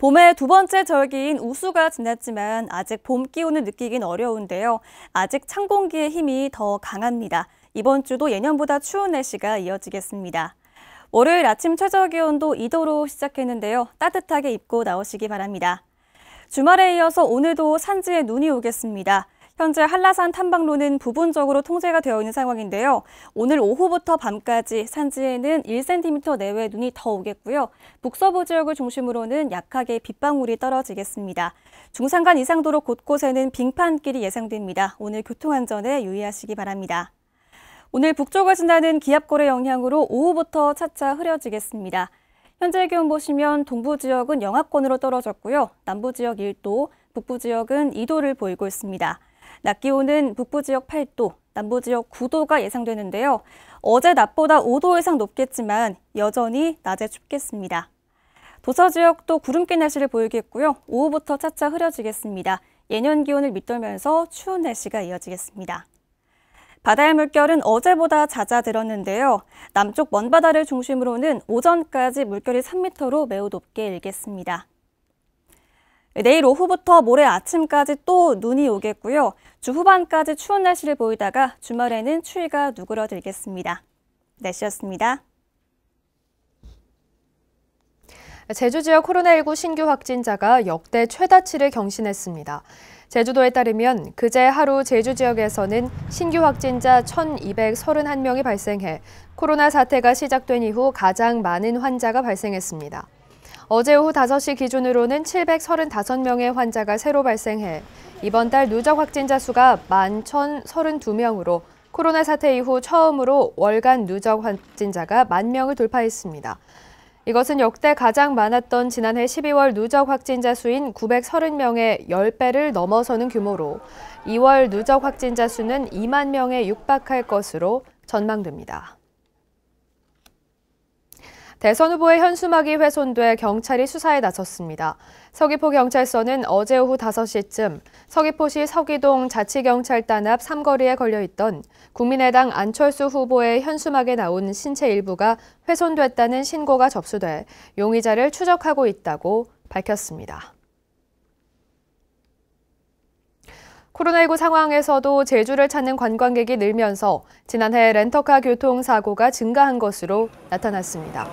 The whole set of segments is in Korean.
봄의 두 번째 절기인 우수가 지났지만 아직 봄 기운을 느끼긴 어려운데요. 아직 찬 공기의 힘이 더 강합니다. 이번 주도 예년보다 추운 날씨가 이어지겠습니다. 월요일 아침 최저 기온도 2도로 시작했는데요. 따뜻하게 입고 나오시기 바랍니다. 주말에 이어서 오늘도 산지에 눈이 오겠습니다. 현재 한라산 탐방로는 부분적으로 통제가 되어 있는 상황인데요. 오늘 오후부터 밤까지 산지에는 1cm 내외 눈이 더 오겠고요. 북서부 지역을 중심으로는 약하게 빗방울이 떨어지겠습니다. 중산간 이상도로 곳곳에는 빙판길이 예상됩니다. 오늘 교통안전에 유의하시기 바랍니다. 오늘 북쪽을 지나는 기압골의 영향으로 오후부터 차차 흐려지겠습니다. 현재 기온 보시면 동부 지역은 영하권으로 떨어졌고요. 남부 지역 1도, 북부 지역은 2도를 보이고 있습니다. 낮 기온은 북부 지역 8도, 남부 지역 9도가 예상되는데요. 어제 낮보다 5도 이상 높겠지만 여전히 낮에 춥겠습니다. 도서 지역도 구름기 날씨를 보이겠고요. 오후부터 차차 흐려지겠습니다. 예년 기온을 밑돌면서 추운 날씨가 이어지겠습니다. 바다의 물결은 어제보다 잦아들었는데요. 남쪽 먼바다를 중심으로는 오전까지 물결이 3m로 매우 높게 일겠습니다. 네, 내일 오후부터 모레 아침까지 또 눈이 오겠고요. 주 후반까지 추운 날씨를 보이다가 주말에는 추위가 누그러들겠습니다. 날씨였습니다. 제주 지역 코로나19 신규 확진자가 역대 최다치를 경신했습니다. 제주도에 따르면 그제 하루 제주 지역에서는 신규 확진자 1,231명이 발생해 코로나 사태가 시작된 이후 가장 많은 환자가 발생했습니다. 어제 오후 5시 기준으로는 735명의 환자가 새로 발생해 이번 달 누적 확진자 수가 11,032명으로 코로나 사태 이후 처음으로 월간 누적 확진자가 만 명을 돌파했습니다. 이것은 역대 가장 많았던 지난해 12월 누적 확진자 수인 930명의 10배를 넘어서는 규모로 2월 누적 확진자 수는 2만 명에 육박할 것으로 전망됩니다. 대선 후보의 현수막이 훼손돼 경찰이 수사에 나섰습니다. 서귀포경찰서는 어제 오후 5시쯤 서귀포시 서귀동 자치경찰단 앞 삼거리에 걸려있던 국민의당 안철수 후보의 현수막에 나온 신체 일부가 훼손됐다는 신고가 접수돼 용의자를 추적하고 있다고 밝혔습니다. 코로나19 상황에서도 제주를 찾는 관광객이 늘면서 지난해 렌터카 교통사고가 증가한 것으로 나타났습니다.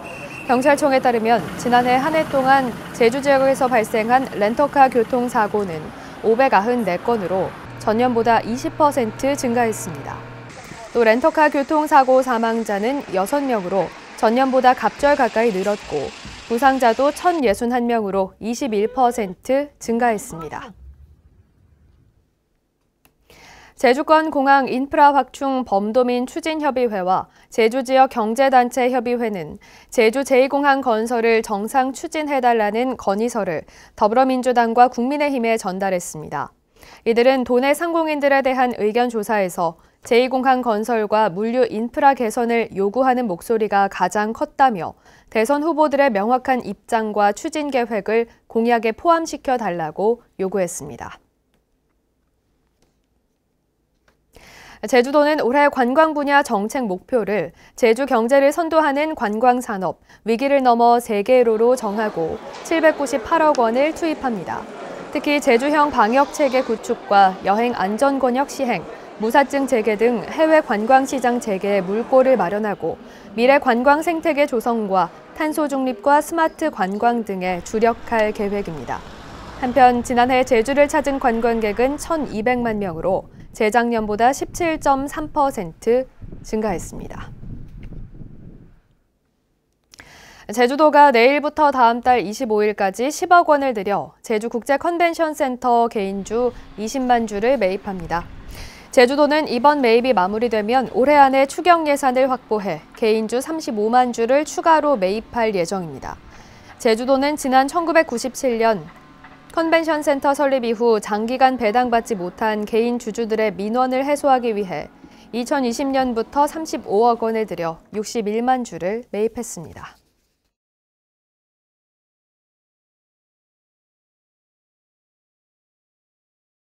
경찰청에 따르면 지난해 한 해 동안 제주 지역에서 발생한 렌터카 교통사고는 594건으로 전년보다 20% 증가했습니다. 또 렌터카 교통사고 사망자는 6명으로 전년보다 갑절 가까이 늘었고 부상자도 1,061명으로 21% 증가했습니다. 제주권 공항 인프라 확충 범도민 추진협의회와 제주지역 경제단체협의회는 제주 제2공항 건설을 정상 추진해달라는 건의서를 더불어민주당과 국민의힘에 전달했습니다. 이들은 도내 상공인들에 대한 의견 조사에서 제2공항 건설과 물류 인프라 개선을 요구하는 목소리가 가장 컸다며 대선 후보들의 명확한 입장과 추진 계획을 공약에 포함시켜 달라고 요구했습니다. 제주도는 올해 관광 분야 정책 목표를 제주 경제를 선도하는 관광산업 위기를 넘어 세계로로 정하고 798억 원을 투입합니다. 특히 제주형 방역체계 구축과 여행 안전권역 시행, 무사증 재개 등 해외 관광시장 재개의 물꼬를 마련하고 미래 관광 생태계 조성과 탄소 중립과 스마트 관광 등에 주력할 계획입니다. 한편 지난해 제주를 찾은 관광객은 1,200만 명으로 재작년보다 17.3% 증가했습니다. 제주도가 내일부터 다음 달 25일까지 10억 원을 들여 제주국제컨벤션센터 개인주 20만 주를 매입합니다. 제주도는 이번 매입이 마무리되면 올해 안에 추경 예산을 확보해 개인주 35만 주를 추가로 매입할 예정입니다. 제주도는 지난 1997년 컨벤션 센터 설립 이후 장기간 배당받지 못한 개인 주주들의 민원을 해소하기 위해 2020년부터 35억 원을 들여 61만 주를 매입했습니다.